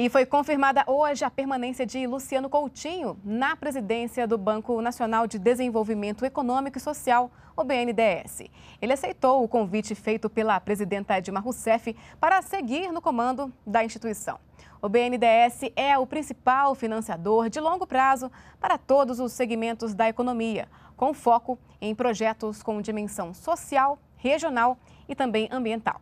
E foi confirmada hoje a permanência de Luciano Coutinho na presidência do Banco Nacional de Desenvolvimento Econômico e Social, o BNDES. Ele aceitou o convite feito pela presidenta Dilma Rousseff para seguir no comando da instituição. O BNDES é o principal financiador de longo prazo para todos os segmentos da economia, com foco em projetos com dimensão social, regional e também ambiental.